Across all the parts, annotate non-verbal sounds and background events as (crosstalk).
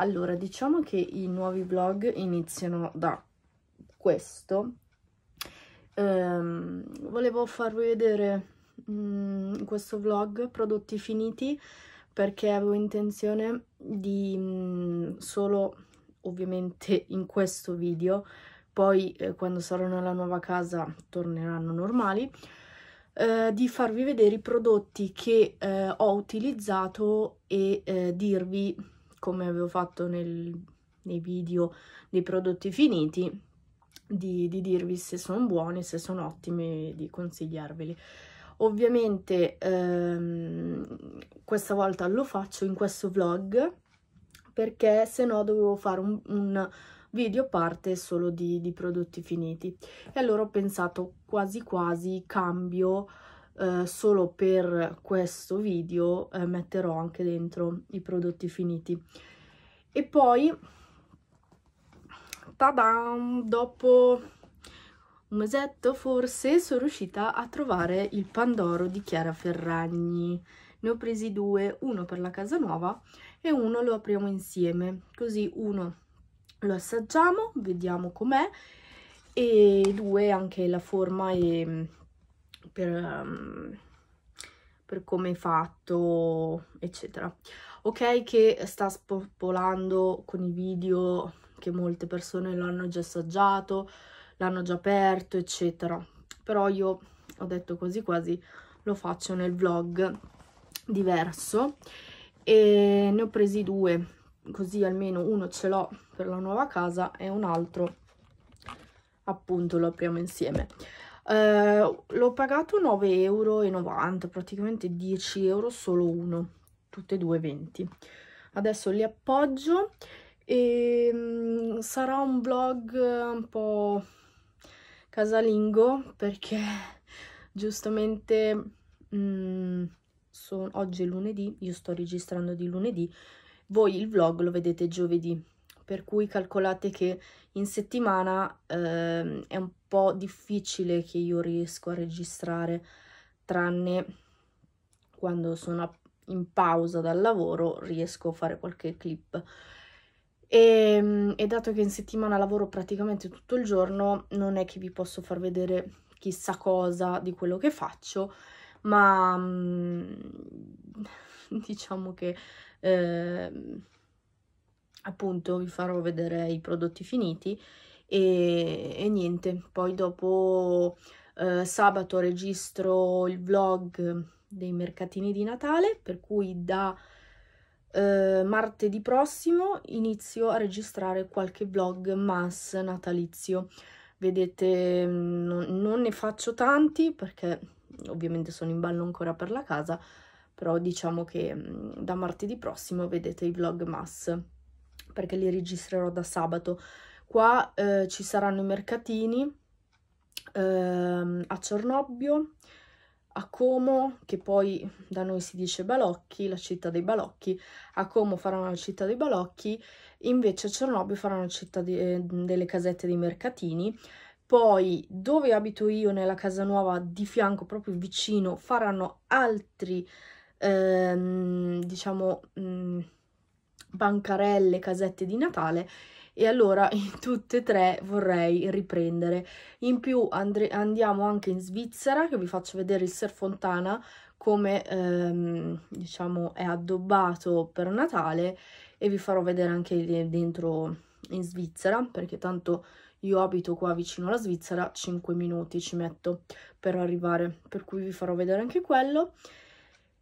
Allora, diciamo che i nuovi vlog iniziano da questo. Ehm, volevo farvi vedere in mm, questo vlog prodotti finiti perché avevo intenzione di mh, mm, solo ovviamente (laughs) in questo video poi eh, quando sarò nella nuova casa torneranno normali eh, di farvi vedere i prodotti che eh, ho utilizzato e eh, dirvi come avevo fatto nel, nei video dei prodotti finiti, di, di dirvi se sono buoni, se sono ottimi, di consigliarveli. Ovviamente ehm, questa volta lo faccio in questo vlog perché se no dovevo fare un, un video a parte solo di, di, prodotti finiti e allora ho pensato quasi quasi cambio eh, solo per questo video eh, metterò anche dentro i prodotti finiti. E poi, tadam, dopo un mesetto forse sono riuscita a trovare il Pandoro di Chiara Ferragni. Ne ho presi due, uno per la casa nuova e uno lo apriamo insieme, così uno lo assaggiamo, vediamo com'è e due anche la forma e per, um, per come è fatto, eccetera. Ok che sta spopolando con i video che molte persone lo hanno già assaggiato, l'hanno già aperto, eccetera. Però io ho detto quasi quasi lo faccio nel vlog diverso e ne ho presi due, così almeno uno ce l'ho per la nuova casa e un altro appunto lo apriamo insieme. Eh, l'ho pagato 9,90 euro, praticamente 10 euro solo uno, tutte e due 20. Adesso li appoggio e mm, sarà un vlog un po' casalingo perché (laughs) giustamente um, son, oggi è lunedì, io sto registrando di lunedì, voi il vlog lo vedete giovedì per cui calcolate che in settimana eh, è un po' difficile che io riesco a registrare, tranne quando sono in pausa dal lavoro riesco a fare qualche clip. E, ehm, e, dato che in settimana lavoro praticamente tutto il giorno, non è che vi posso far vedere chissà cosa di quello che faccio, ma mm, (laughs) diciamo che eh, appunto vi farò vedere i prodotti finiti e, e niente poi dopo eh, sabato registro il vlog dei mercatini di Natale per cui da eh, martedì prossimo inizio a registrare qualche vlog mass natalizio vedete mm, non, non ne faccio tanti perché ovviamente sono in ballo ancora per la casa però diciamo che mm, da martedì prossimo vedete i vlog mass perché li registrerò da sabato. Qua eh, ci saranno i mercatini ehm, a Cernobbio, a Como, che poi da noi si dice Balocchi, la città dei Balocchi, a Como faranno la città dei Balocchi, invece a Cernobbio faranno la città de eh, delle casette dei mercatini. Poi dove abito io, nella casa nuova di fianco, proprio vicino, faranno altri, ehm, diciamo... Mh, mm, bancarelle, casette di Natale e allora (laughs) in tutte e tre vorrei riprendere. In più andiamo anche in Svizzera, che vi faccio vedere il Ser Fontana, come ehm, diciamo è addobbato per Natale e vi farò vedere anche dentro in Svizzera, perché tanto io abito qua vicino alla Svizzera, 5 minuti ci metto per arrivare, per cui vi farò vedere anche quello.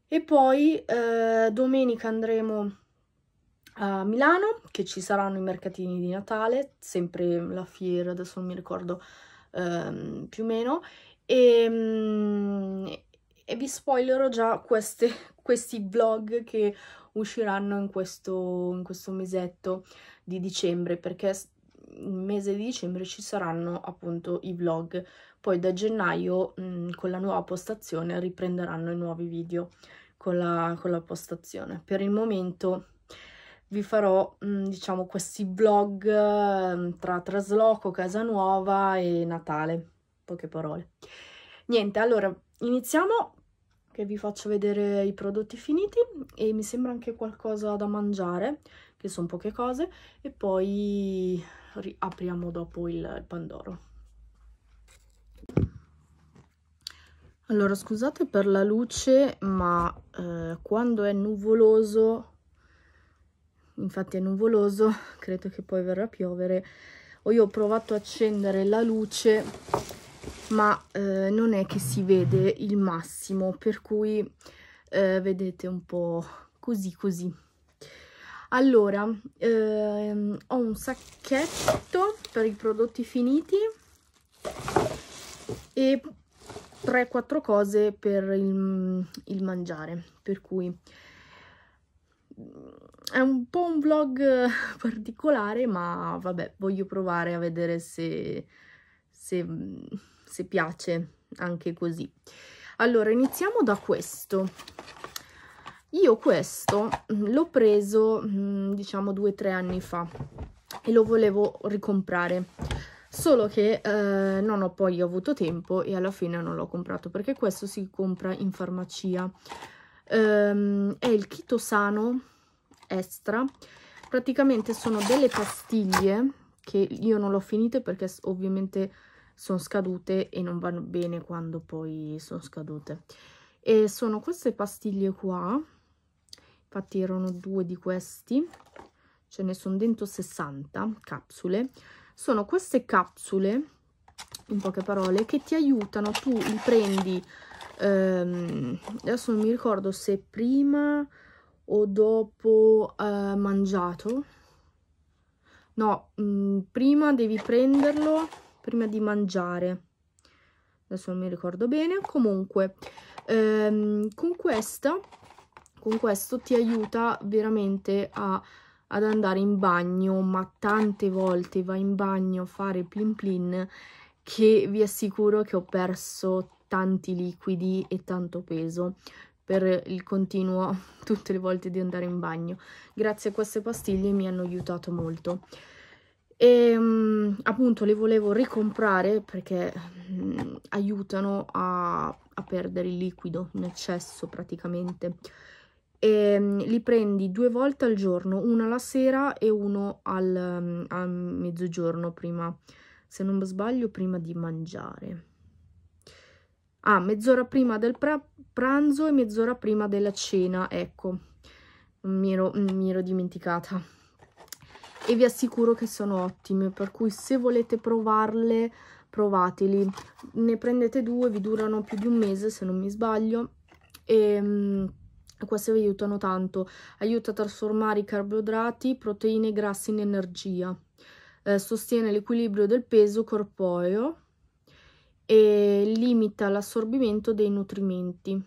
E poi eh, domenica andremo a Milano, che ci saranno i mercatini di Natale, sempre la fiera, adesso non mi ricordo ehm, più o meno, e, ehm, e, vi spoilerò già queste, (laughs) questi vlog che usciranno in questo, in questo mesetto di dicembre, perché il mese di dicembre ci saranno appunto i vlog, poi da gennaio mh, mm, con la nuova postazione riprenderanno i nuovi video con la, con la postazione. Per il momento vi farò, mm, diciamo, questi vlog mm, tra trasloco, casa nuova e Natale, poche parole. Niente, allora, iniziamo che vi faccio vedere i prodotti finiti e mi sembra anche qualcosa da mangiare, che sono poche cose, e poi apriamo dopo il, il Pandoro. Allora, scusate per la luce, ma eh, quando è nuvoloso infatti è nuvoloso, (laughs) credo che poi verrà a piovere. O io ho provato a accendere la luce, ma eh, non è che si vede il massimo, per cui eh, vedete un po' così così. Allora, ehm, ho un sacchetto per i prodotti finiti e 3-4 cose per il, il mangiare, per cui è un po' un vlog eh, (laughs) particolare, ma vabbè, voglio provare a vedere se, se, se piace anche così. Allora, iniziamo da questo. Io questo mm, l'ho preso, mm, diciamo, due o tre anni fa e lo volevo ricomprare. Solo che eh, non ho poi avuto tempo e alla fine non l'ho comprato perché questo si compra in farmacia ehm, è il chitosano extra praticamente sono delle pastiglie che io non l'ho finite perché ovviamente sono scadute e non vanno bene quando poi sono scadute e sono queste pastiglie qua infatti erano due di questi ce ne sono dentro 60 capsule sono queste capsule in poche parole che ti aiutano tu li prendi ehm, adesso non mi ricordo se prima o dopo eh, mangiato no mh, mm, prima devi prenderlo prima di mangiare adesso non mi ricordo bene comunque ehm, con questa con questo ti aiuta veramente a ad andare in bagno, ma tante volte va in bagno a fare plin plin che vi assicuro che ho perso tanti liquidi e tanto peso per il continuo (laughs) tutte le volte di andare in bagno. Grazie a queste pastiglie mi hanno aiutato molto. E ehm, appunto le volevo ricomprare perché mh, mm, aiutano a, a, perdere il liquido in eccesso praticamente. E, ehm, mh, li prendi due volte al giorno, una la sera e uno al, mm, al mezzogiorno prima, se non sbaglio, prima di mangiare ah, mezz'ora prima del pranzo e mezz'ora prima della cena, ecco, mm, mi ero, mm, mi ero dimenticata. E vi assicuro che sono ottime, per cui se volete provarle, provateli. Ne prendete due, vi durano più di un mese se non mi sbaglio. E... Mh, mm, queste vi aiutano tanto, aiuta a trasformare i carboidrati, proteine e grassi in energia, eh, sostiene l'equilibrio del peso corporeo, e limita l'assorbimento dei nutrimenti.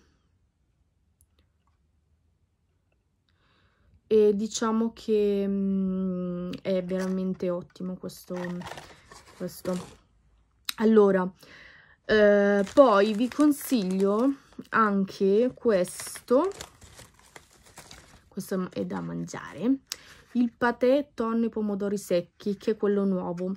E diciamo che mh, mm, è veramente ottimo questo. questo. Allora, eh, poi vi consiglio anche questo, questo è da mangiare, il patè tonno e pomodori secchi, che è quello nuovo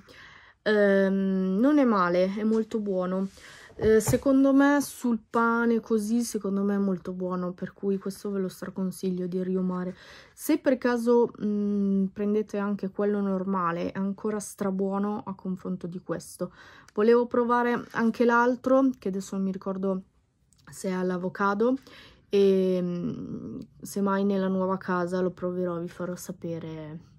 ehm, non è male, è molto buono. Eh, secondo me sul pane così, secondo me è molto buono, per cui questo ve lo straconsiglio di riumare. Se per caso mh, mm, prendete anche quello normale, è ancora strabuono a confronto di questo. Volevo provare anche l'altro, che adesso non mi ricordo se è all'avocado, e mh, mm, semmai nella nuova casa lo proverò, vi farò sapere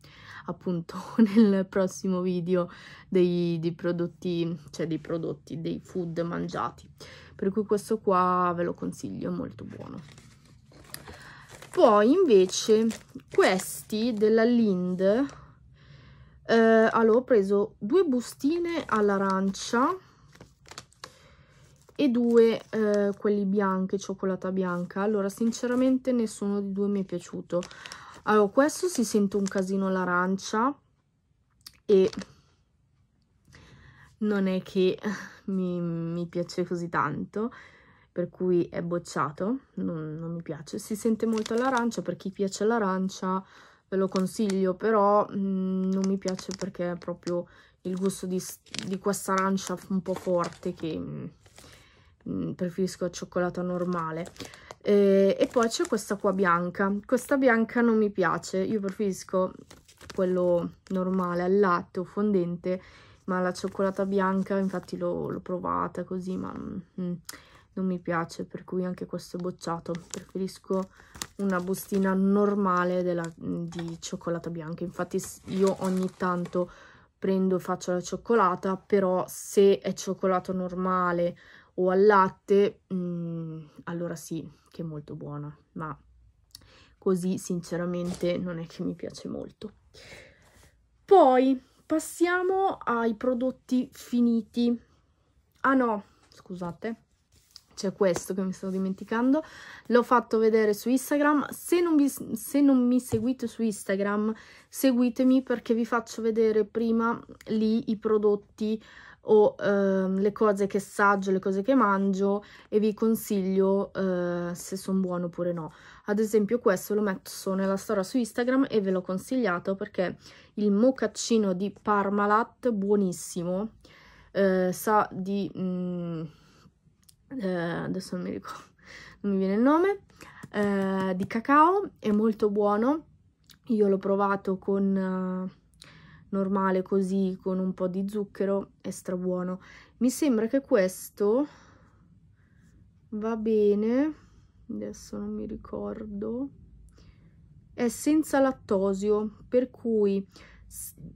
appunto (laughs) nel prossimo video dei, dei prodotti, cioè dei prodotti, dei food mangiati. Per cui questo qua ve lo consiglio, è molto buono. Poi invece questi della Lind, eh, allora ho preso due bustine all'arancia e due eh, quelli bianchi, cioccolata bianca. Allora, sinceramente nessuno di due mi è piaciuto. Allora, questo si sente un casino l'arancia e non è che mi, mi, piace così tanto, per cui è bocciato, non, non mi piace. Si sente molto l'arancia, per chi piace l'arancia ve lo consiglio, però mh, mm, non mi piace perché è proprio il gusto di, di questa arancia un po' forte che mh, mm, mm, preferisco al cioccolato normale eh, e poi c'è questa qua bianca questa bianca non mi piace io preferisco quello normale al latte o fondente ma la cioccolata bianca infatti l'ho provata così ma mm, non mi piace per cui anche questo è bocciato preferisco una bustina normale della, di cioccolata bianca infatti io ogni tanto prendo e faccio la cioccolata però se è cioccolato normale o al latte, mh, mm, allora sì, che è molto buona, ma così sinceramente non è che mi piace molto. Poi passiamo ai prodotti finiti. Ah no, scusate, c'è questo che mi stavo dimenticando, l'ho fatto vedere su Instagram, se non, vi, se non, mi seguite su Instagram seguitemi perché vi faccio vedere prima lì i prodotti o eh, le cose che saggio, le cose che mangio e vi consiglio eh, se sono buone oppure no. Ad esempio questo lo metto nella storia su Instagram e ve l'ho consigliato perché il moccaccino di Parmalat buonissimo, eh, sa di... Mm, eh, adesso non mi ricordo, non mi viene il nome, eh, di cacao, è molto buono, io l'ho provato con eh, normale così con un po' di zucchero è strabuono. Mi sembra che questo va bene, adesso non mi ricordo, è senza lattosio, per cui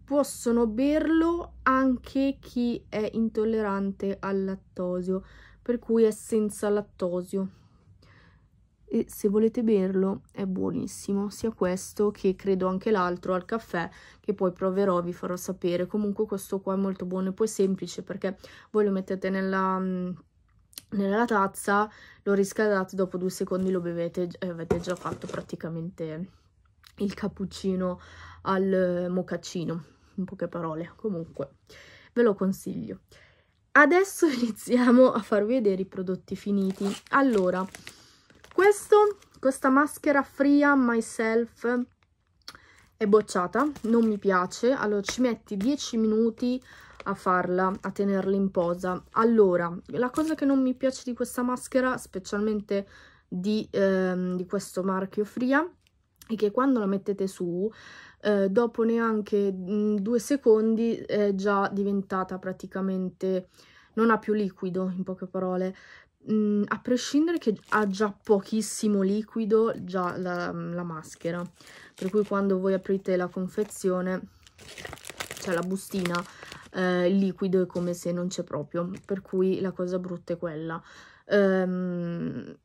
possono berlo anche chi è intollerante al lattosio, per cui è senza lattosio e se volete berlo è buonissimo sia questo che credo anche l'altro al caffè che poi proverò vi farò sapere comunque questo qua è molto buono e poi semplice perché voi lo mettete nella, mm, nella tazza lo riscaldate dopo due secondi lo bevete e eh, avete già fatto praticamente il cappuccino al eh, mocaccino in poche parole comunque ve lo consiglio adesso (laughs) iniziamo a farvi vedere i prodotti finiti allora questo, questa maschera Fria Myself è bocciata, non mi piace, allora ci metti 10 minuti a farla, a tenerla in posa. Allora, la cosa che non mi piace di questa maschera, specialmente di, ehm, di questo marchio Fria, è che quando la mettete su, eh, dopo neanche mh, mm, due secondi è già diventata praticamente non ha più liquido, in poche parole, mh, mm, a prescindere che ha già pochissimo liquido già la, la maschera, per cui quando voi aprite la confezione, cioè la bustina, eh, il liquido è come se non c'è proprio, per cui la cosa brutta è quella. Ehm,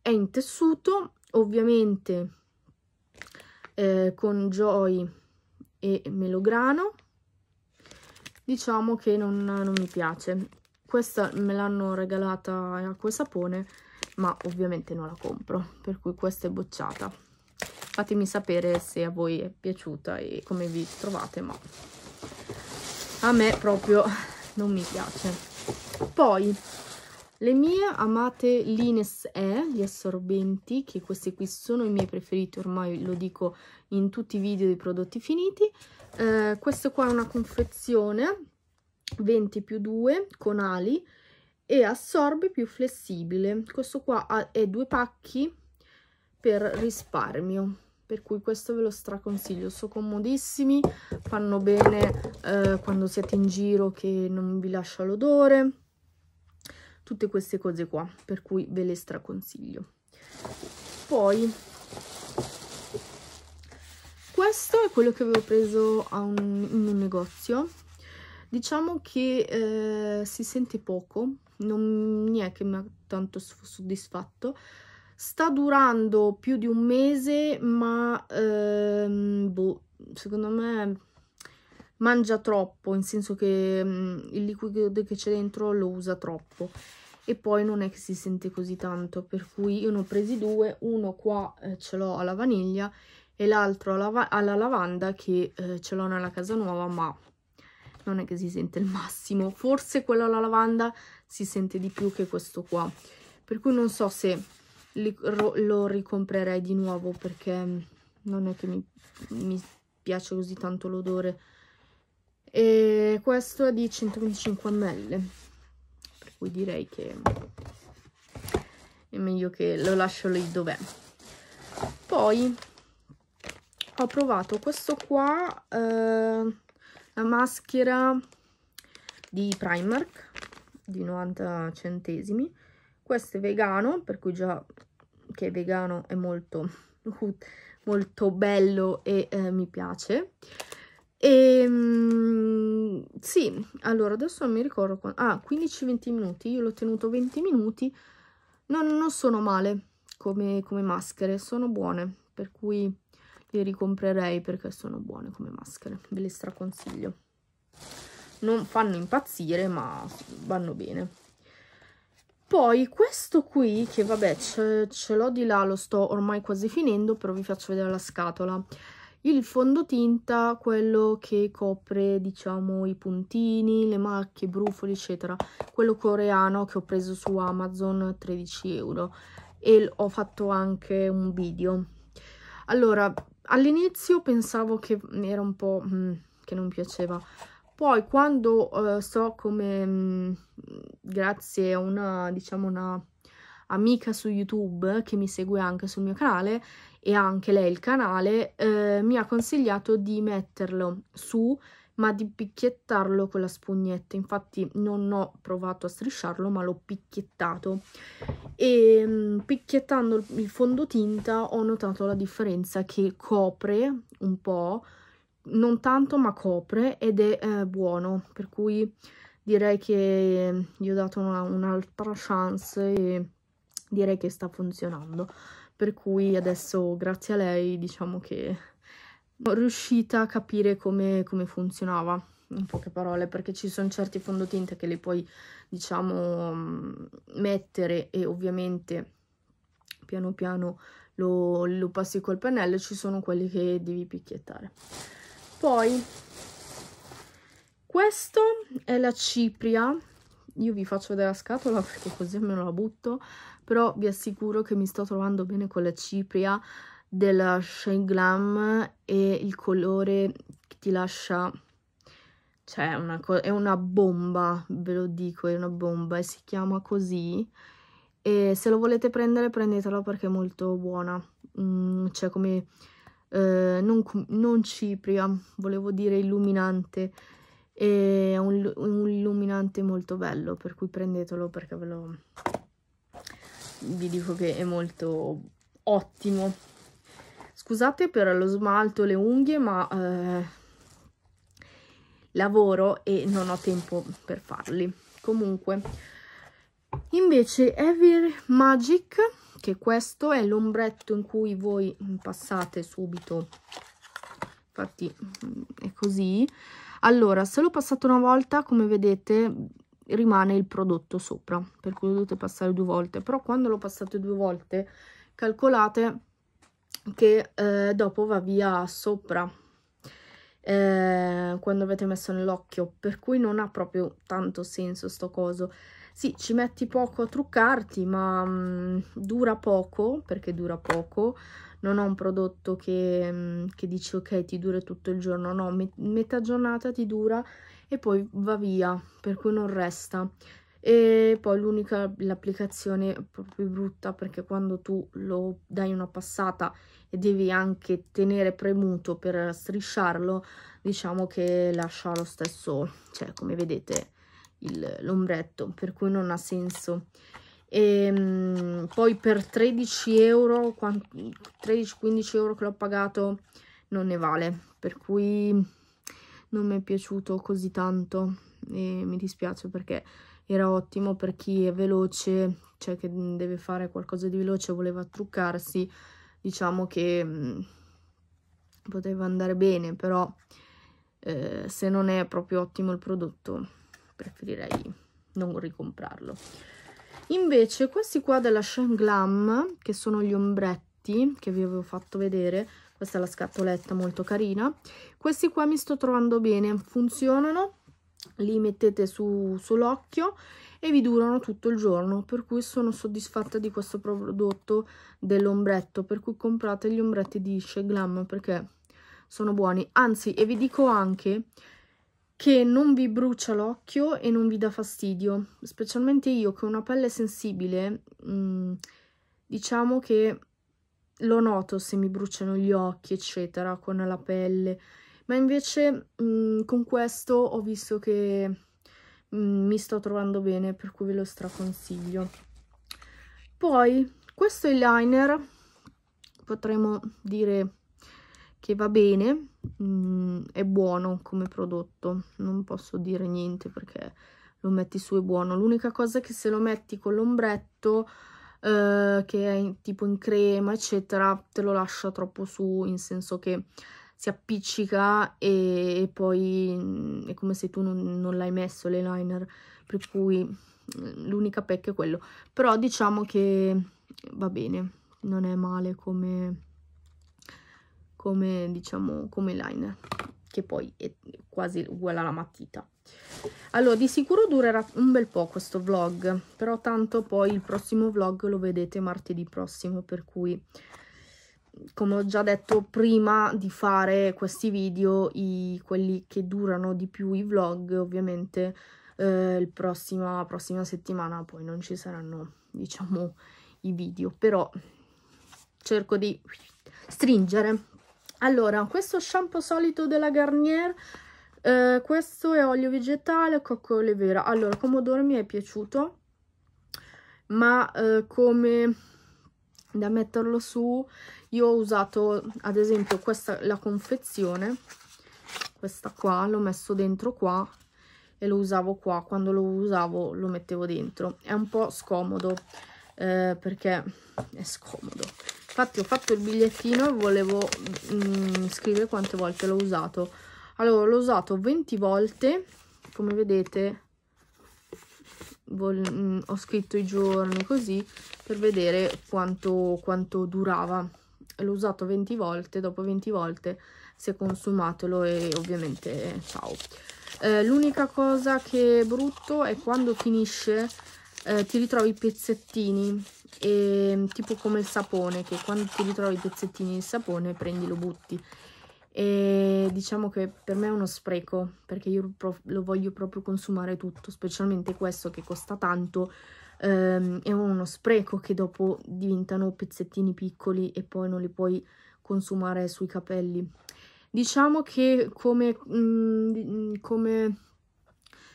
è in tessuto, ovviamente eh, con Joy e Melograno, diciamo che non, non mi piace questa me l'hanno regalata acqua e sapone ma ovviamente non la compro per cui questa è bocciata fatemi sapere se a voi è piaciuta e come vi trovate ma a me proprio non mi piace poi le mie amate Lines E, gli assorbenti, che questi qui sono i miei preferiti, ormai lo dico in tutti i video dei prodotti finiti. Eh, questo qua è una confezione 20 più 2 con ali e assorbe più flessibile. Questo qua è due pacchi per risparmio per cui questo ve lo straconsiglio, sono comodissimi, fanno bene eh, quando siete in giro che non vi lascia l'odore, tutte queste cose qua, per cui ve le straconsiglio. Poi, questo è quello che avevo preso un, in un negozio, Diciamo che eh, si sente poco, non mi è che mi ha tanto soddisfatto. Sta durando più di un mese, ma ehm, boh, secondo me mangia troppo, in senso che mh, mm, il liquido che c'è dentro lo usa troppo e poi non è che si sente così tanto, per cui io ne ho presi due, uno qua eh, ce l'ho alla vaniglia e l'altro alla, alla, lavanda che eh, ce l'ho nella casa nuova, ma non è che si sente il massimo, forse quello alla lavanda si sente di più che questo qua, per cui non so se li, ro, lo ricomprerei di nuovo perché non è che mi, mi piace così tanto l'odore e questo è di 125 ml per cui direi che è meglio che lo lascio lì dov'è poi ho provato questo qua eh, la maschera di Primark di 90 centesimi questo è vegano per cui già che è vegano è molto (laughs) molto bello e eh, mi piace e ehm, mh, sì allora adesso non mi ricordo quando... ah 15-20 minuti io l'ho tenuto 20 minuti non, non sono male come, come maschere sono buone per cui le ricomprerei perché sono buone come maschere, ve le straconsiglio. Non fanno impazzire, ma vanno bene. Poi questo qui, che vabbè ce, ce l'ho di là, lo sto ormai quasi finendo, però vi faccio vedere la scatola. Il fondotinta, quello che copre, diciamo, i puntini, le macchie, i brufoli, eccetera. Quello coreano che ho preso su Amazon, 13 euro. E ho fatto anche un video. Allora, all'inizio pensavo che era un po' mh, mm, che non piaceva, poi quando eh, so come, mh, mm, grazie a una, diciamo una amica su YouTube che mi segue anche sul mio canale e anche lei il canale, eh, mi ha consigliato di metterlo su ma di picchiettarlo con la spugnetta infatti non ho provato a strisciarlo ma l'ho picchiettato e mm, picchiettando il fondotinta ho notato la differenza che copre un po' non tanto ma copre ed è eh, buono per cui direi che gli ho dato un'altra un chance e direi che sta funzionando per cui adesso grazie a lei diciamo che riuscita a capire come, come funzionava, in poche parole, perché ci sono certi fondotinta che le puoi, diciamo, mm, mettere e ovviamente piano piano lo, lo passi col pennello, ci sono quelli che devi picchiettare. Poi, questo è la cipria, io vi faccio vedere la scatola perché così me la butto, però vi assicuro che mi sto trovando bene con la cipria, della Shine Glam e il colore che ti lascia... Cioè, una è una bomba, ve lo dico, è una bomba e si chiama così. E se lo volete prendere, prendetelo perché è molto buona. Mm, cioè, come... Eh, non, non, cipria, volevo dire illuminante. è un, un illuminante molto bello, per cui prendetelo perché ve lo... Vi dico che è molto ottimo. Scusate per lo smalto, le unghie, ma eh, lavoro e non ho tempo per farli. Comunque, invece Ever Magic, che questo è l'ombretto in cui voi passate subito, infatti è così. Allora, se l'ho passato una volta, come vedete, rimane il prodotto sopra, per cui lo dovete passare due volte. Però quando l'ho passato due volte, calcolate che eh, dopo va via sopra eh, quando avete messo nell'occhio per cui non ha proprio tanto senso sto coso sì ci metti poco a truccarti ma mh, mm, dura poco perché dura poco non ho un prodotto che, mm, che dici ok ti dura tutto il giorno no met metà giornata ti dura e poi va via per cui non resta e poi l'unica l'applicazione è proprio brutta perché quando tu lo dai una passata e devi anche tenere premuto per strisciarlo diciamo che lascia lo stesso cioè come vedete l'ombretto per cui non ha senso e, ehm, poi per 13 euro 13-15 euro che l'ho pagato non ne vale per cui non mi è piaciuto così tanto e mi dispiace perché era ottimo per chi è veloce, cioè che deve fare qualcosa di veloce, voleva truccarsi, diciamo che poteva andare bene, però eh, se non è proprio ottimo il prodotto preferirei non ricomprarlo. Invece questi qua della Shine Glam, che sono gli ombretti che vi avevo fatto vedere, questa è la scatoletta molto carina, questi qua mi sto trovando bene, funzionano, li mettete su, sull'occhio e vi durano tutto il giorno per cui sono soddisfatta di questo prodotto dell'ombretto per cui comprate gli ombretti di Shea Glam perché sono buoni anzi e vi dico anche che non vi brucia l'occhio e non vi dà fastidio specialmente io che ho una pelle sensibile mh, mm, diciamo che lo noto se mi bruciano gli occhi eccetera con la pelle ma invece mh, mm, con questo ho visto che mh, mm, mi sto trovando bene, per cui ve lo straconsiglio. Poi questo eyeliner potremmo dire che va bene, mh, mm, è buono come prodotto, non posso dire niente perché lo metti su è buono. L'unica cosa è che se lo metti con l'ombretto eh, che è in, tipo in crema eccetera te lo lascia troppo su in senso che si appiccica e, e poi mm, è come se tu non, non l'hai messo l'eyeliner, per cui mm, l'unica pecca è quello. Però diciamo che va bene, non è male come, come diciamo, come liner, che poi è quasi uguale alla matita. Allora, di sicuro durerà un bel po' questo vlog, però tanto poi il prossimo vlog lo vedete martedì prossimo, per cui come ho già detto prima di fare questi video, i, quelli che durano di più i vlog, ovviamente eh, la prossima, prossima settimana poi non ci saranno, diciamo, i video, però cerco di stringere. Allora, questo shampoo solito della Garnier, eh, questo è olio vegetale, cocco e vera. Allora, come odore mi è piaciuto, ma eh, come da metterlo su io ho usato ad esempio questa la confezione questa qua l'ho messo dentro qua e lo usavo qua quando lo usavo lo mettevo dentro è un po' scomodo eh, perché è scomodo infatti ho fatto il bigliettino e volevo mm, scrivere quante volte l'ho usato allora l'ho usato 20 volte come vedete mm, ho scritto i giorni così per vedere quanto, quanto durava l'ho usato 20 volte, dopo 20 volte si è consumatolo e ovviamente ciao. Eh, L'unica cosa che è brutto è quando finisce eh, ti ritrovi i pezzettini, e, ehm, tipo come il sapone, che quando ti ritrovi i pezzettini di sapone prendi lo butti. E diciamo che per me è uno spreco, perché io lo voglio proprio consumare tutto, specialmente questo che costa tanto, ehm, è uno spreco che dopo diventano pezzettini piccoli e poi non li puoi consumare sui capelli. Diciamo che come, mm, come,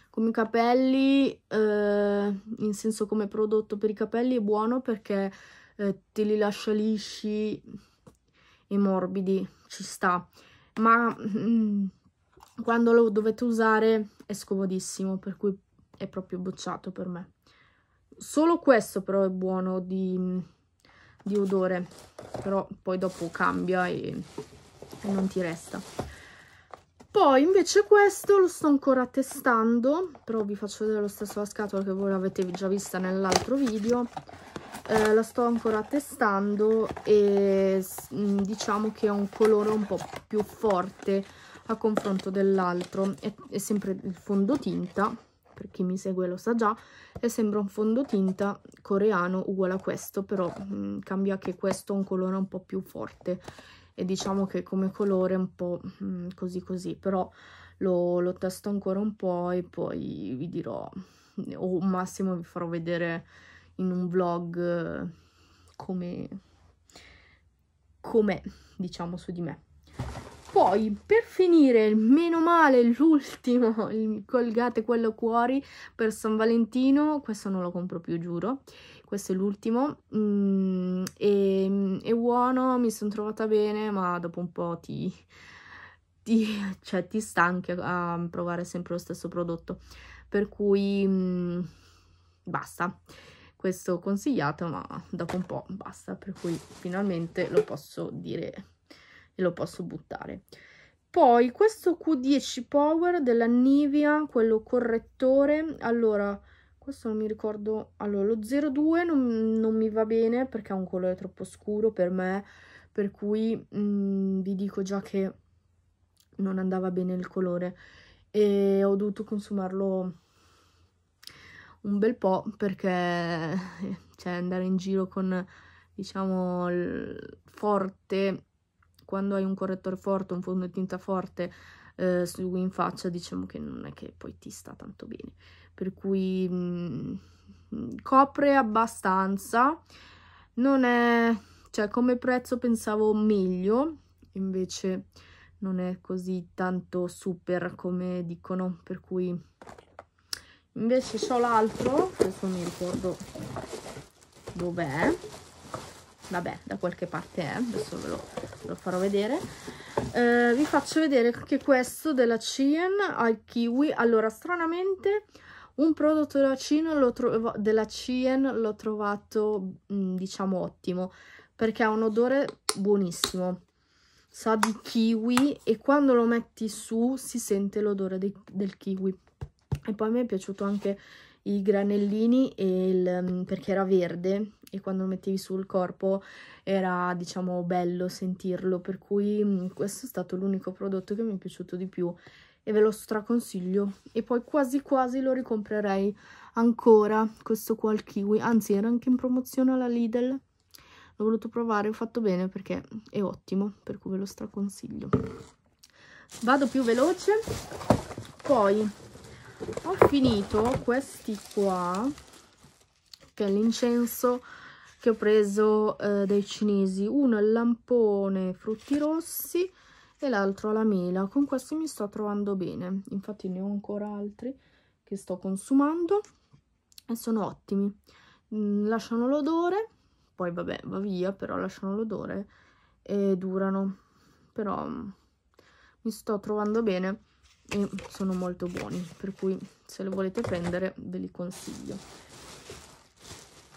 come capelli, eh, in senso come prodotto per i capelli, è buono perché eh, te li lascia lisci e morbidi, ci sta. Ma mm, quando lo dovete usare è scomodissimo, per cui è proprio bocciato per me solo questo però è buono di, di odore, però poi dopo cambia e, e non ti resta. Poi invece questo lo sto ancora testando, però vi faccio vedere lo stesso la scatola che voi l'avete già vista nell'altro video. Eh, la sto ancora testando e mm, diciamo che ha un colore un po' più forte a confronto dell'altro. È, è sempre il fondotinta, per chi mi segue lo sa già, e sembra un fondotinta coreano uguale a questo, però mh, mm, cambia che questo ha un colore un po' più forte e diciamo che come colore è un po' mh, mm, così così, però lo, lo testo ancora un po' e poi vi dirò, o massimo vi farò vedere in un vlog eh, come com'è, diciamo, su di me. Poi, per finire, meno male, l'ultimo, (laughs) il Colgate quello cuori per San Valentino, questo non lo compro più, giuro, questo è l'ultimo, mm, è, buono, mi sono trovata bene, ma dopo un po' ti, (laughs) ti, cioè, ti stanchi a provare sempre lo stesso prodotto, per cui mm, basta questo consigliato ma dopo un po' basta per cui finalmente lo posso dire e lo posso buttare. Poi questo Q10 Power della Nivea, quello correttore, allora questo non mi ricordo, allora lo 02 non, non mi va bene perché ha un colore troppo scuro per me, per cui mh, mm, vi dico già che non andava bene il colore e ho dovuto consumarlo un bel po' perché (laughs) cioè, andare in giro con diciamo forte quando hai un correttore forte, un fondotinta forte eh, su, in faccia, diciamo che non è che poi ti sta tanto bene. Per cui mh, mm, copre abbastanza, non è, cioè come prezzo pensavo meglio, invece non è così tanto super come dicono, per cui invece ho l'altro, adesso mi ricordo dov'è, vabbè da qualche parte è adesso ve lo, ve lo farò vedere eh, vi faccio vedere anche questo della Cien al kiwi allora stranamente un prodotto della Cien l'ho, tro trovato mm, diciamo ottimo perché ha un odore buonissimo sa di kiwi e quando lo metti su si sente l'odore del kiwi e poi mi è piaciuto anche i granellini e il, mm, perché era verde e quando lo mettevi sul corpo era diciamo bello sentirlo per cui mm, questo è stato l'unico prodotto che mi è piaciuto di più e ve lo straconsiglio e poi quasi quasi lo ricomprerei ancora questo qua al kiwi anzi era anche in promozione alla Lidl l'ho voluto provare ho fatto bene perché è ottimo per cui ve lo straconsiglio vado più veloce poi ho finito questi qua che è l'incenso che ho preso eh, dai cinesi uno al lampone frutti rossi e l'altro alla mela con questi mi sto trovando bene infatti ne ho ancora altri che sto consumando e sono ottimi mm, lasciano l'odore poi vabbè va via però lasciano l'odore e durano però mm, mi sto trovando bene e sono molto buoni, per cui se lo volete prendere ve li consiglio.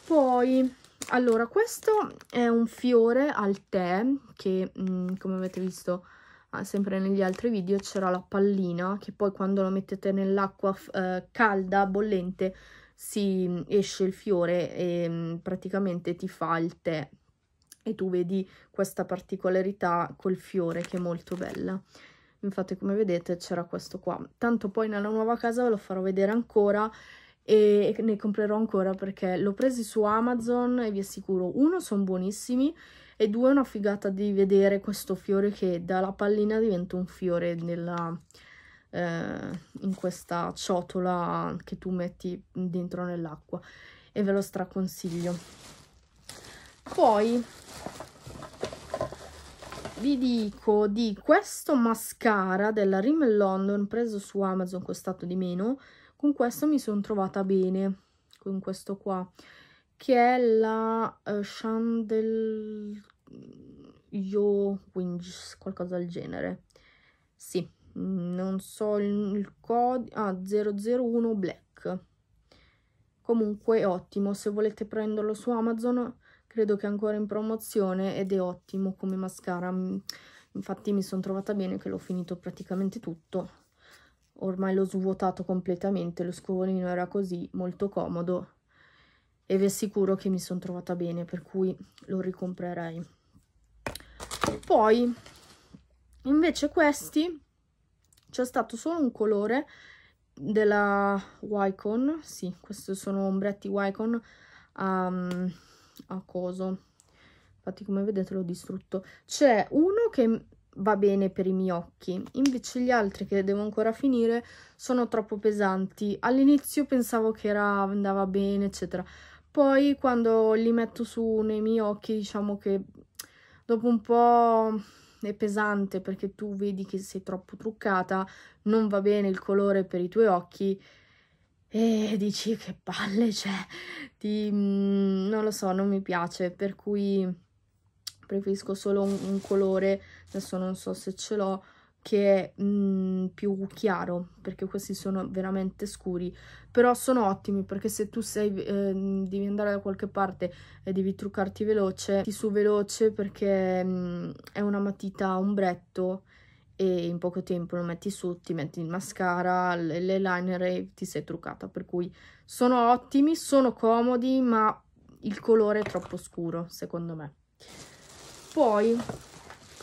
Poi, allora, questo è un fiore al tè che, mh, mm, come avete visto ah, sempre negli altri video, c'era la pallina che poi quando lo mettete nell'acqua eh, calda, bollente, si mm, esce il fiore e mh, mm, praticamente ti fa il tè e tu vedi questa particolarità col fiore che è molto bella infatti come vedete c'era questo qua tanto poi nella nuova casa ve lo farò vedere ancora e ne comprerò ancora perché l'ho presi su Amazon e vi assicuro uno sono buonissimi e due è una figata di vedere questo fiore che dalla pallina diventa un fiore nella, eh, in questa ciotola che tu metti dentro nell'acqua e ve lo straconsiglio poi vi dico di questo mascara della Rimmel London preso su Amazon costato di meno con questo mi sono trovata bene con questo qua che è la uh, eh, Chandel Yo Wings qualcosa del genere sì non so il, il codice ah 001 black comunque ottimo se volete prenderlo su Amazon credo che è ancora in promozione ed è ottimo come mascara mm, infatti mi sono trovata bene che l'ho finito praticamente tutto ormai l'ho svuotato completamente lo scovolino era così molto comodo e vi assicuro che mi sono trovata bene per cui lo ricomprerei poi invece questi c'è stato solo un colore della Wycon sì, questi sono ombretti Wycon um, a coso infatti come vedete l'ho distrutto c'è uno che va bene per i miei occhi invece gli altri che devo ancora finire sono troppo pesanti all'inizio pensavo che era, andava bene eccetera poi quando li metto su nei miei occhi diciamo che dopo un po' è pesante perché tu vedi che sei troppo truccata, non va bene il colore per i tuoi occhi e dici che palle cioè ti, mm, non lo so non mi piace per cui preferisco solo un, un colore adesso non so se ce l'ho che è mh, mm, più chiaro perché questi sono veramente scuri però sono ottimi perché se tu sei, eh, devi andare da qualche parte e devi truccarti veloce ti su veloce perché mh, mm, è una matita ombretto e in poco tempo lo metti su, ti metti il mascara, l'eyeliner e ti sei truccata, per cui sono ottimi, sono comodi, ma il colore è troppo scuro, secondo me. Poi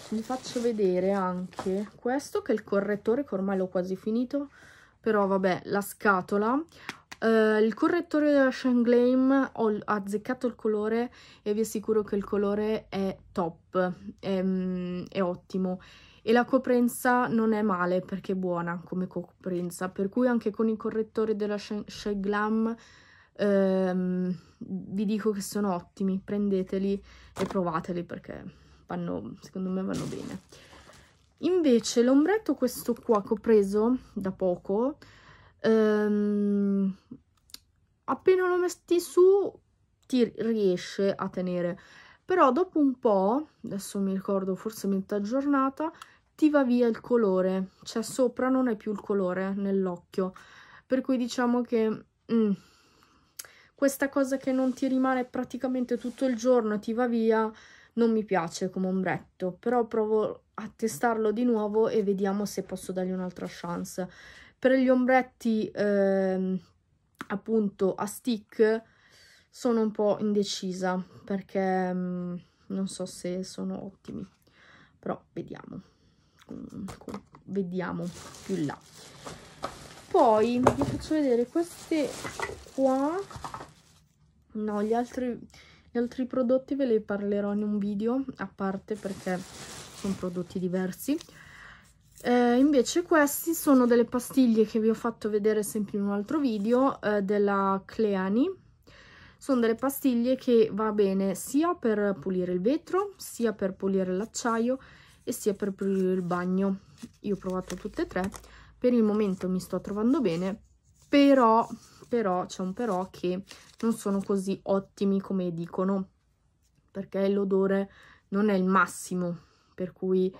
vi faccio vedere anche questo, che è il correttore, che ormai l'ho quasi finito, però vabbè, la scatola. Uh, il correttore della Shanglaim ho azzeccato il colore e vi assicuro che il colore è top, è, ehm, è ottimo e la coprenza non è male perché è buona come coprenza, per cui anche con i correttori della Shea Glam ehm, vi dico che sono ottimi, prendeteli e provateli perché vanno, secondo me vanno bene. Invece l'ombretto questo qua che ho preso da poco, ehm, appena lo metti su ti riesce a tenere però dopo un po', adesso mi ricordo forse metà giornata, ti va via il colore, cioè sopra non hai più il colore nell'occhio, per cui diciamo che mm, questa cosa che non ti rimane praticamente tutto il giorno e ti va via non mi piace come ombretto, però provo a testarlo di nuovo e vediamo se posso dargli un'altra chance. Per gli ombretti eh, appunto a stick sono un po' indecisa perché mm, non so se sono ottimi, però vediamo, Comunque, vediamo più in là. Poi vi faccio vedere queste qua, no gli altri, gli altri prodotti ve li parlerò in un video a parte perché sono prodotti diversi. Eh, invece questi sono delle pastiglie che vi ho fatto vedere sempre in un altro video eh, della Cleani sono delle pastiglie che va bene sia per pulire il vetro sia per pulire l'acciaio e sia per pulire il bagno io ho provato tutte e tre per il momento mi sto trovando bene però però c'è un però che non sono così ottimi come dicono perché l'odore non è il massimo per cui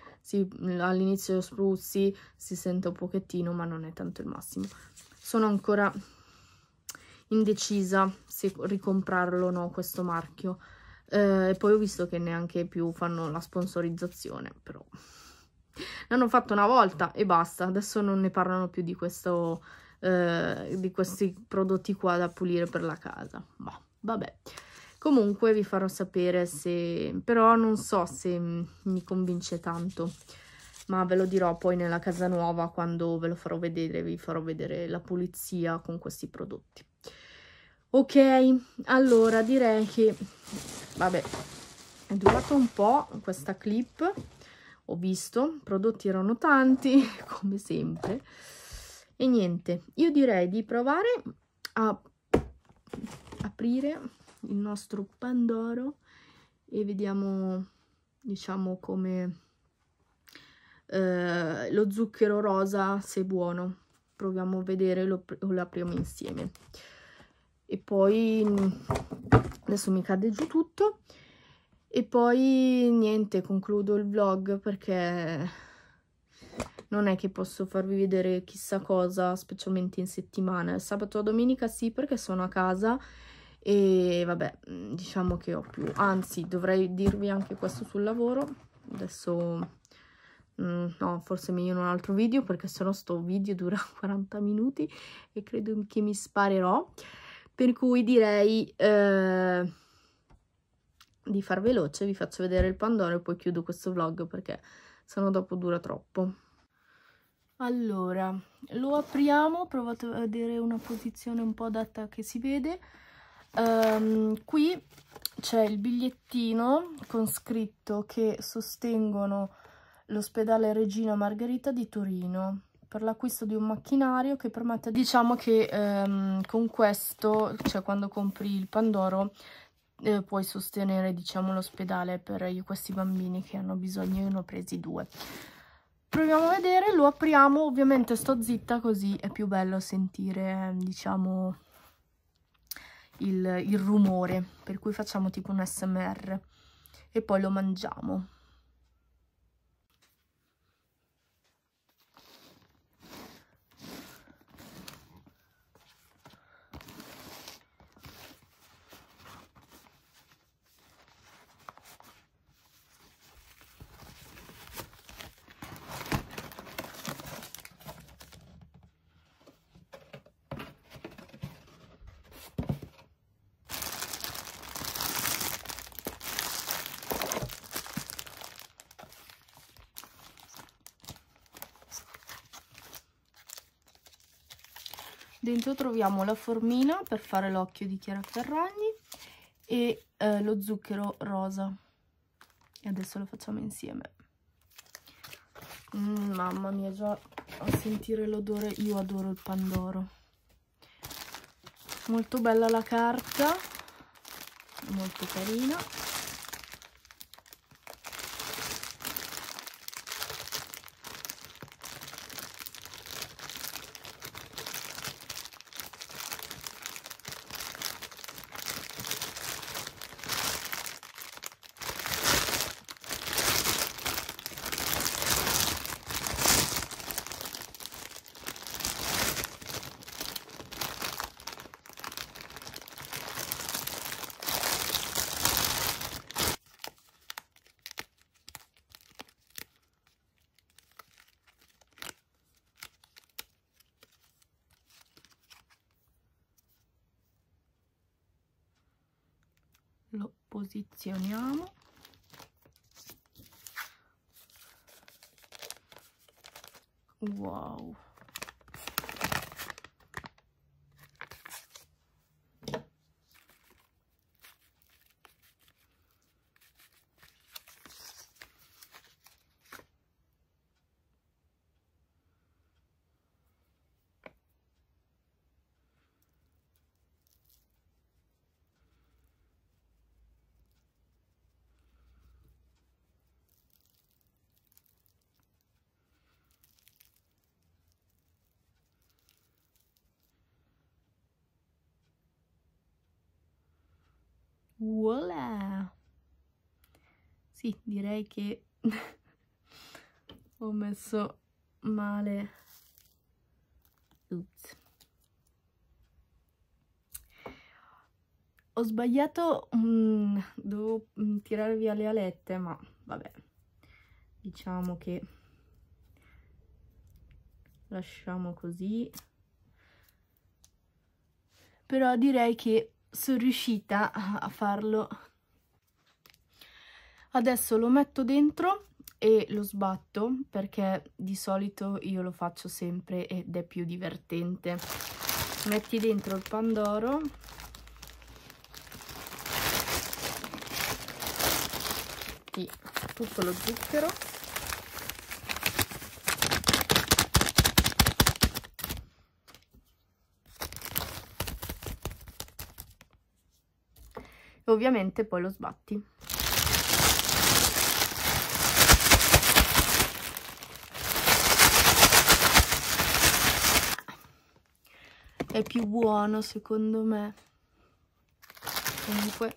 all'inizio spruzzi si sente un pochettino ma non è tanto il massimo sono ancora indecisa se ricomprarlo o no questo marchio. Eh, poi ho visto che neanche più fanno la sponsorizzazione, però (laughs) l'hanno fatto una volta e basta. Adesso non ne parlano più di, questo, eh, di questi prodotti qua da pulire per la casa. Ma vabbè. Comunque vi farò sapere se... però non so se mi convince tanto. Ma ve lo dirò poi nella casa nuova quando ve lo farò vedere, vi farò vedere la pulizia con questi prodotti ok allora direi che vabbè è durata un po' questa clip ho visto i prodotti erano tanti (laughs) come sempre e niente io direi di provare a aprire il nostro pandoro e vediamo diciamo come eh, lo zucchero rosa se buono proviamo a vedere lo, lo apriamo insieme e poi mm, adesso mi cade giù tutto e poi niente concludo il vlog perché non è che posso farvi vedere chissà cosa specialmente in settimana sabato e domenica sì perché sono a casa e vabbè mm, diciamo che ho più anzi dovrei dirvi anche questo sul lavoro adesso mm, no, forse meglio in un altro video perché sennò sto video dura 40 (laughs) minuti e credo che mi sparerò per cui direi eh, di far veloce, vi faccio vedere il pandoro e poi chiudo questo vlog perché sennò dopo dura troppo. Allora, lo apriamo, provate a vedere una posizione un po' adatta che si vede. Um, qui c'è il bigliettino con scritto che sostengono l'ospedale Regina Margherita di Torino per l'acquisto di un macchinario che permette diciamo che ehm, con questo cioè quando compri il pandoro eh, puoi sostenere diciamo l'ospedale per questi bambini che hanno bisogno io ne ho presi due proviamo a vedere lo apriamo ovviamente sto zitta così è più bello sentire diciamo il, il rumore per cui facciamo tipo un smr e poi lo mangiamo dentro troviamo la formina per fare l'occhio di Chiara Ferragni e eh, lo zucchero rosa e adesso lo facciamo insieme mm, mamma mia già a sentire l'odore io adoro il pandoro molto bella la carta molto carina posizioniamo wow Voilà! Sì, direi che (laughs) ho messo male. Oops. Ho sbagliato, mm, devo mm, tirare via le alette, ma vabbè, diciamo che lasciamo così. Però direi che sono riuscita a farlo adesso lo metto dentro e lo sbatto perché di solito io lo faccio sempre ed è più divertente metti dentro il pandoro tutto lo zucchero e ovviamente poi lo sbatti. È più buono secondo me. Comunque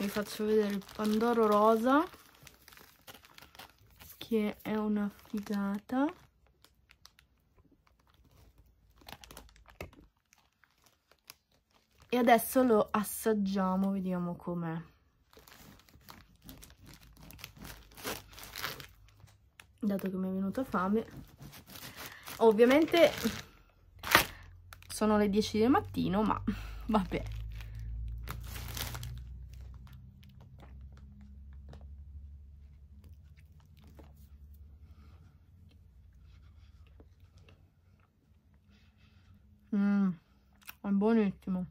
vi faccio vedere il Pandoro Rosa che è una figata. e adesso lo assaggiamo vediamo com'è dato che mi è venuta fame ovviamente sono le 10 del mattino ma (laughs) vabbè Mm, è buonissimo.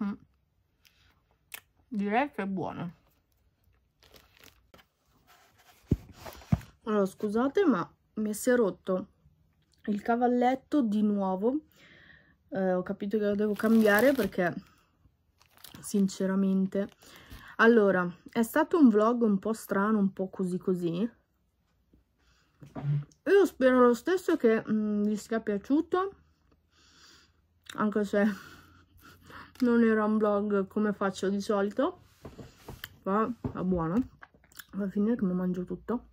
-hmm. Direi che è buono. Allora, scusate, ma mi si è rotto il cavalletto di nuovo. Eh, ho capito che lo devo cambiare perché, sinceramente... Allora, è stato un vlog un po' strano, un po' così così. Io spero lo stesso che mh, mm, vi sia piaciuto, anche se non era un vlog come faccio di solito ma è buona alla fine che mi mangio tutto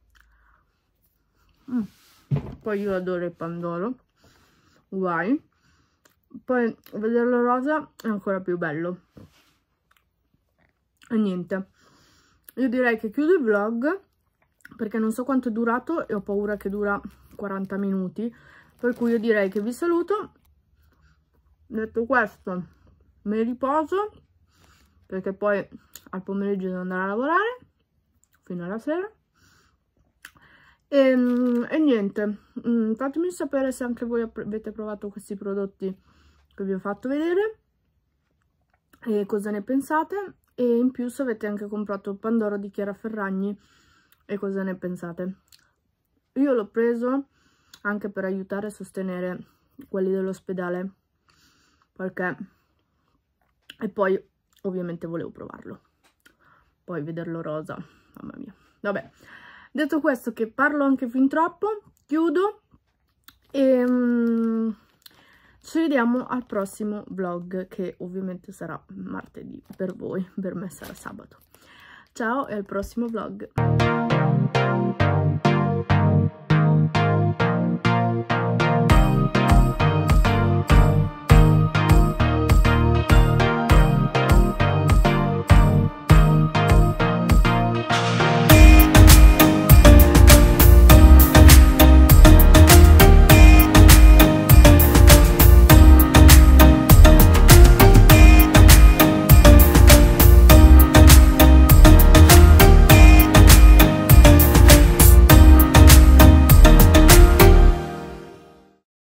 mm. poi io adoro il pandoro guai poi vederlo rosa è ancora più bello e niente io direi che chiudo il vlog perché non so quanto è durato e ho paura che dura 40 minuti per cui io direi che vi saluto detto questo me riposo perché poi al pomeriggio devo andare a lavorare fino alla sera e, ehm, e niente mm, fatemi sapere se anche voi avete provato questi prodotti che vi ho fatto vedere e cosa ne pensate e in più se avete anche comprato il Pandoro di Chiara Ferragni e cosa ne pensate io l'ho preso anche per aiutare e sostenere quelli dell'ospedale perché e poi ovviamente volevo provarlo poi vederlo rosa mamma mia vabbè detto questo che parlo anche fin troppo chiudo e ehm, ci vediamo al prossimo vlog che ovviamente sarà martedì per voi per me sarà sabato ciao e al prossimo vlog